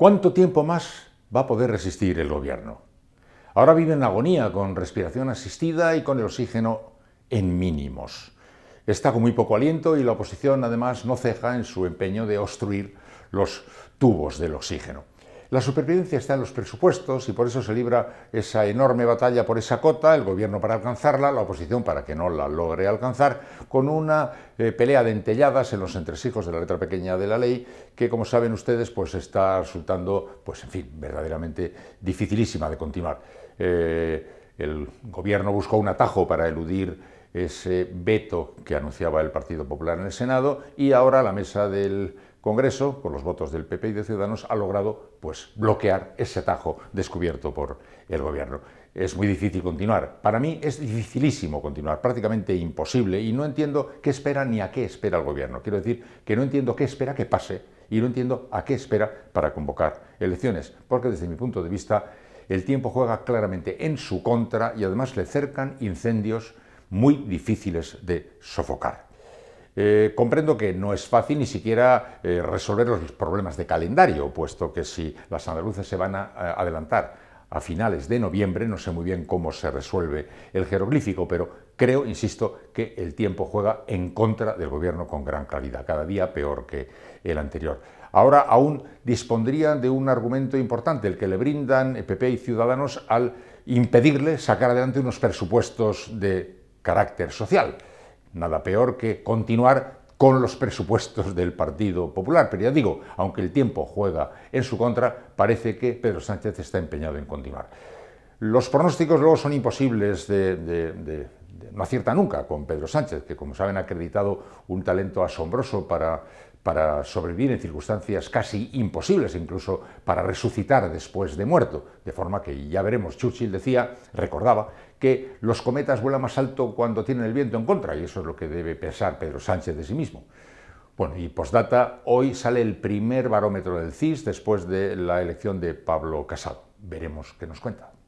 ¿Cuánto tiempo más va a poder resistir el gobierno? Ahora vive en agonía con respiración asistida y con el oxígeno en mínimos. Está con muy poco aliento y la oposición además no ceja en su empeño de obstruir los tubos del oxígeno. La supervivencia está en los presupuestos y por eso se libra esa enorme batalla por esa cota, el gobierno para alcanzarla, la oposición para que no la logre alcanzar, con una eh, pelea de entelladas en los entresijos de la letra pequeña de la ley, que como saben ustedes, pues está resultando, pues en fin, verdaderamente dificilísima de continuar. Eh, el gobierno buscó un atajo para eludir ese veto que anunciaba el Partido Popular en el Senado y ahora la mesa del Congreso, con los votos del PP y de Ciudadanos, ha logrado pues, bloquear ese tajo descubierto por el Gobierno. Es muy difícil continuar. Para mí es dificilísimo continuar, prácticamente imposible, y no entiendo qué espera ni a qué espera el Gobierno. Quiero decir que no entiendo qué espera que pase y no entiendo a qué espera para convocar elecciones, porque desde mi punto de vista el tiempo juega claramente en su contra y además le cercan incendios muy difíciles de sofocar. Eh, comprendo que no es fácil ni siquiera eh, resolver los problemas de calendario, puesto que si las andaluces se van a, adelantar a finales de noviembre, no sé muy bien cómo se resuelve el jeroglífico, pero creo, insisto, que el tiempo juega en contra del gobierno con gran claridad, cada día peor que el anterior. Ahora aún dispondría de un argumento importante, el que le brindan PP y Ciudadanos al impedirle sacar adelante unos presupuestos de carácter social nada peor que continuar con los presupuestos del Partido Popular. Pero ya digo, aunque el tiempo juega en su contra, parece que Pedro Sánchez está empeñado en continuar. Los pronósticos luego son imposibles de, no acierta nunca con Pedro Sánchez, que como saben ha acreditado un talento asombroso para para sobrevivir en circunstancias casi imposibles, incluso para resucitar después de muerto. De forma que ya veremos, Churchill decía, recordaba, que los cometas vuelan más alto cuando tienen el viento en contra, y eso es lo que debe pensar Pedro Sánchez de sí mismo. Bueno, y postdata, hoy sale el primer barómetro del CIS después de la elección de Pablo Casado. Veremos qué nos cuenta.